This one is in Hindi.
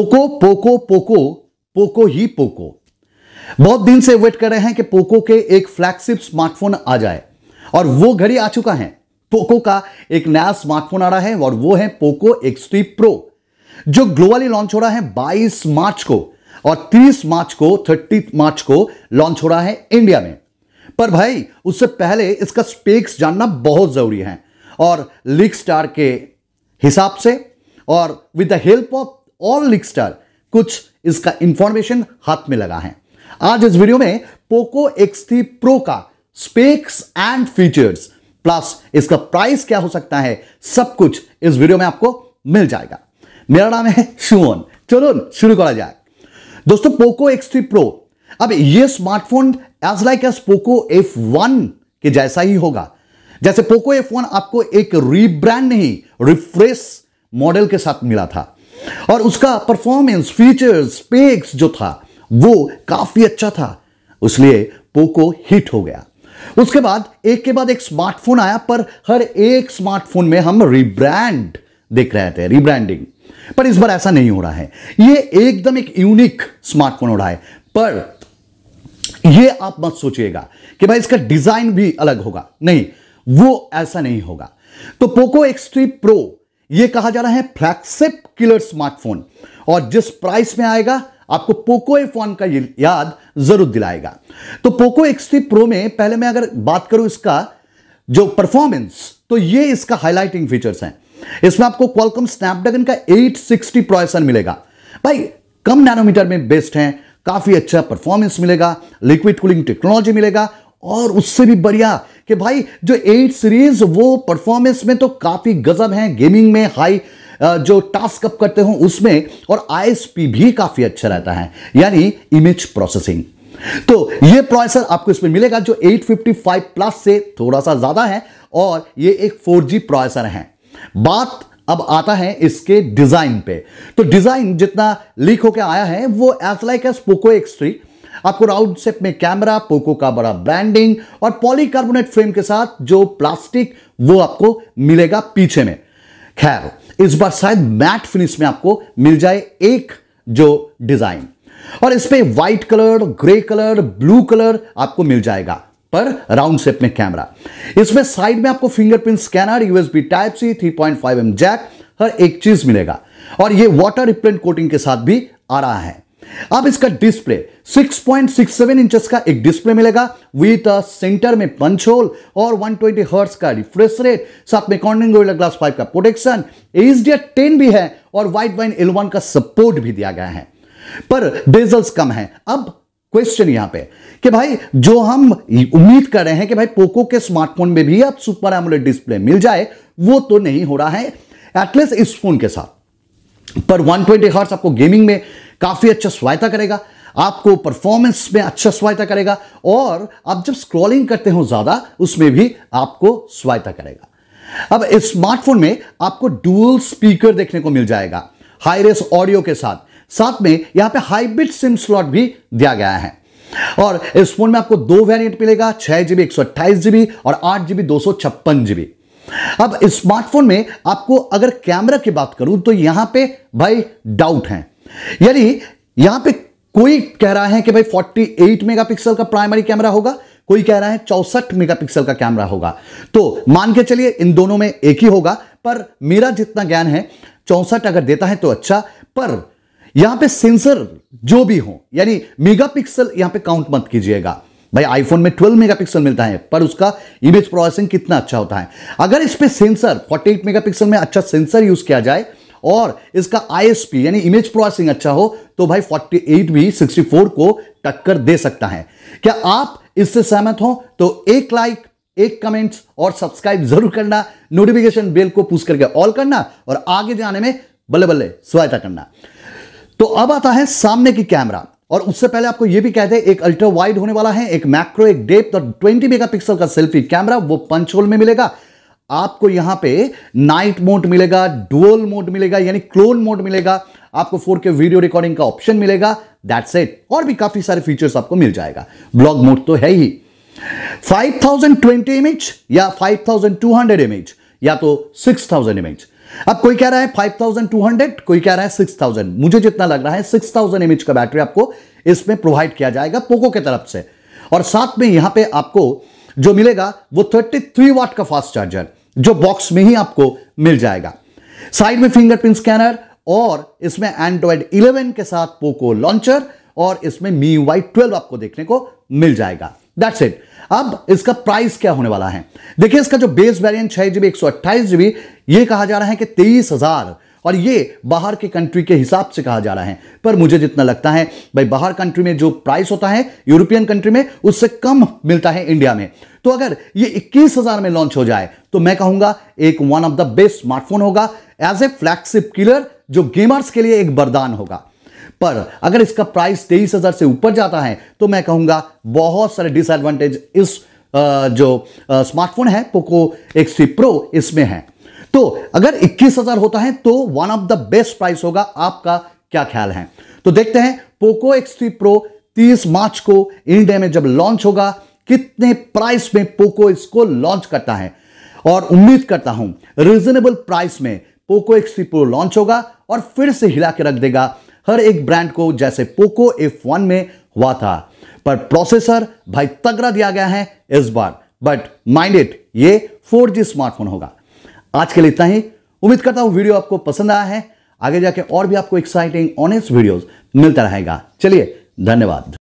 पोको पोको पोको पोको ही पोको बहुत दिन से वेट कर रहे हैं कि पोको के एक फ्लैगशिप स्मार्टफोन आ जाए और वो घड़ी आ चुका है पोको का एक नया स्मार्टफोन आ रहा है और वो है पोको एक्स प्रो जो ग्लोबली लॉन्च हो रहा है 22 मार्च को और 30 मार्च को 30 मार्च को लॉन्च हो रहा है इंडिया में पर भाई उससे पहले इसका स्पेक्स जानना बहुत ज़रूरी है और लीक स्टार के हिसाब से और विद द हेल्प ऑफ और लिक्सटर कुछ इसका इंफॉर्मेशन हाथ में लगा है आज इस वीडियो में पोको एक्स थ्री प्रो का स्पेक्स एंड फीचर्स प्लस इसका प्राइस क्या हो सकता है सब कुछ इस वीडियो में आपको मिल जाएगा मेरा नाम है शुमन चलो शुरू करा जाए दोस्तों पोको एक्स थ्री प्रो अब ये smartphone as like as Poco F one के जैसा ही होगा जैसे पोको एफ वन आपको एक रीब्रांड नहीं रिफ्रेश मॉडल के साथ मिला था और उसका परफॉर्मेंस फीचर्स स्पेक्स जो था वो काफ़ी अच्छा था इसलिए पोको हिट हो गया उसके बाद एक के बाद एक स्मार्टफोन आया पर हर एक स्मार्टफोन में हम रिब्रांड देख रहे थे रिब्रांडिंग पर इस बार ऐसा नहीं हो रहा है ये एकदम एक यूनिक स्मार्टफोन हो रहा है पर ये आप मत सोचिएगा कि भाई इसका डिजाइन भी अलग होगा नहीं वो ऐसा नहीं होगा तो पोको एक्स थ्री प्रो ये कहा जा रहा है फ्लैगशिप किलर स्मार्टफोन और जिस प्राइस में आएगा आपको पोको ए फोन का याद जरूर दिलाएगा तो पोको एक्स थ्री प्रो में पहले मैं अगर बात करूं इसका जो परफॉर्मेंस तो ये इसका हाईलाइटिंग फीचर्स हैं इसमें आपको क्वालकॉम स्नैपड्रैगन का 860 प्रोसेसर मिलेगा भाई कम नैनोमीटर में बेस्ट है काफ़ी अच्छा परफॉर्मेंस मिलेगा लिक्विड कूलिंग टेक्नोलॉजी मिलेगा और उससे भी बढ़िया कि भाई जो एट सीरीज वो परफॉर्मेंस में तो काफ़ी गजब है गेमिंग में हाई जो टास्क अप करते हो उसमें और आईएसपी भी काफ़ी अच्छा रहता है यानी इमेज प्रोसेसिंग तो ये प्रोसेसर आपको इसमें मिलेगा जो 855 प्लस से थोड़ा सा ज़्यादा है और ये एक 4G प्रोसेसर है बात अब आता है इसके डिज़ाइन पे तो डिज़ाइन जितना लीक होकर आया है वो as like as Poco X three आपको राउंड सेप में कैमरा पोको का बड़ा ब्रांडिंग और पॉलीकार्बोनेट फ्रेम के साथ जो प्लास्टिक वो आपको मिलेगा पीछे में खैर इस बार शायद मैट फिनिश में आपको मिल जाए एक जो डिजाइन और इस पे white colour grey colour blue colour आपको मिल जाएगा पर राउंड शेप में कैमरा इसमें साइड में आपको fingerprint scanner USB type C 3.5 M jack हर एक चीज मिलेगा और ये वाटर रिप्लेंट कोटिंग के साथ भी आ रहा है अब इसका डिस्प्ले 6.67 इंचेस का एक डिस्प्ले मिलेगा विथ सेंटर में पंच होल और 120 हर्ट्स का रिफ्रेश रेट साथ में कॉन्डिंग ग्लास 5 का प्रोटेक्शन एस डी टेन भी है और वाइट वाइन एल का सपोर्ट भी दिया गया है पर बेजल्स कम है अब क्वेश्चन यहां पे कि भाई जो हम उम्मीद कर रहे हैं कि भाई पोको के स्मार्टफोन में भी अब सुपर एमोलेट डिस्प्ले मिल जाए वो तो नहीं हो रहा है एटलीस्ट इस फोन के साथ पर 120 ट्वेंटी आपको गेमिंग में काफ़ी अच्छा सहायता करेगा आपको परफॉर्मेंस में अच्छा सहायता करेगा और आप जब स्क्रॉलिंग करते हो ज़्यादा उसमें भी आपको सहायता करेगा अब इस स्मार्टफोन में आपको डुअल स्पीकर देखने को मिल जाएगा हाई रेस ऑडियो के साथ साथ में यहां पे हाइब्रिड सिम स्लॉट भी दिया गया है और इस फोन में आपको दो वेरिएंट मिलेगा छह जीबी एक सौ अट्ठाईस जीबी और आठ जीबी दो सौ छप्पन जीबी अब स्मार्टफोन में आपको अगर कैमरा की बात करूं तो यहां पे भाई डाउट है यानी यहां पे कोई कह रहा है कि भाई 48 मेगापिक्सल का प्राइमरी कैमरा होगा कोई कह रहा है चौसठ मेगापिक्सल का कैमरा होगा तो मान के चलिए इन दोनों में एक ही होगा पर मेरा जितना ज्ञान है चौसठ अगर देता है तो अच्छा पर यहां पे सेंसर जो भी हो यानी मेगापिक्सल यहां पे काउंट मत कीजिएगा भाई आईफोन में 12 मेगापिक्सल मिलता है पर उसका इमेज प्रोसेसिंग कितना अच्छा होता है अगर इस पे सेंसर 48 मेगापिक्सल में अच्छा सेंसर यूज किया जाए और इसका आईएसपी यानी इमेज प्रोसेसिंग अच्छा हो तो भाई 48 भी 64 को टक्कर दे सकता है क्या आप इससे सहमत हो तो एक लाइक एक कमेंट्स और सब्सक्राइब जरूर करना नोटिफिकेशन बेल को पूछ करके ऑल करना और आगे जाने में बल्ले बल्ले सहायता करना तो अब आता है सामने की कैमरा और उससे पहले आपको यह भी कहते हैं एक अल्ट्रा वाइड होने वाला है एक मैक्रो एक डेप्थ और 20 मेगापिक्सल का सेल्फी कैमरा वो पंचोल में मिलेगा आपको यहां पे नाइट मोड मिलेगा डुअल मोड मिलेगा यानी क्लोन मोड मिलेगा आपको फोर के वीडियो रिकॉर्डिंग का ऑप्शन मिलेगा दैट्स इट और भी काफी सारे फीचर्स आपको मिल जाएगा ब्लॉग मोड तो है ही 5020 इमेज या 5200 इमेज या तो 6000 इमेज अब कोई कह रहा है 5200 कोई कह रहा है 6000 मुझे जितना लग रहा है 6000 इमेज का बैटरी आपको इसमें प्रोवाइड किया जाएगा पोको के तरफ से और साथ में यहां पे आपको जो मिलेगा वो 33 वाट का फास्ट चार्जर जो बॉक्स में ही आपको मिल जाएगा साइड में फिंगरप्रिंट स्कैनर और इसमें एंड्रॉइड 11 के साथ पोको लॉन्चर और इसमें मी वाई ट्वेल्व आपको देखने को मिल जाएगा दैट्स इट अब इसका प्राइस क्या होने वाला है देखिए इसका जो बेस वेरिएंट छह जीबी एक सौ अट्ठाईस जीबी यह कहा जा रहा है कि तेईस हजार और ये बाहर के कंट्री के हिसाब से कहा जा रहा है पर मुझे जितना लगता है भाई बाहर कंट्री में जो प्राइस होता है यूरोपियन कंट्री में उससे कम मिलता है इंडिया में तो अगर ये इक्कीस हजार में लॉन्च हो जाए तो मैं कहूंगा एक one of the best smartphone होगा एज ए फ्लैगशिप किलर जो गेमर्स के लिए एक वरदान होगा पर अगर इसका प्राइस तेईस हजार से ऊपर जाता है तो मैं कहूंगा बहुत सारे डिसएडवांटेज इस जो स्मार्टफोन है पोको एक्स प्रो इसमें है तो अगर 21000 होता है तो one of the best price होगा आपका क्या ख्याल है तो देखते हैं पोको एक्स थ्री प्रो तीस मार्च को इंडिया में जब लॉन्च होगा कितने प्राइस में पोको इसको लॉन्च करता है और उम्मीद करता हूं रीजनेबल प्राइस में Poco X three Pro launch होगा और फिर से हिला के रख देगा हर एक ब्रांड को जैसे पोको एफ वन में हुआ था पर प्रोसेसर भाई तगड़ा दिया गया है इस बार बट माइंडेड ये फोर जी स्मार्टफोन होगा आज के लिए इतना ही उम्मीद करता हूं वीडियो आपको पसंद आया है आगे जाके और भी आपको एक्साइटिंग ऑनेस्ट वीडियोस मिलता रहेगा चलिए धन्यवाद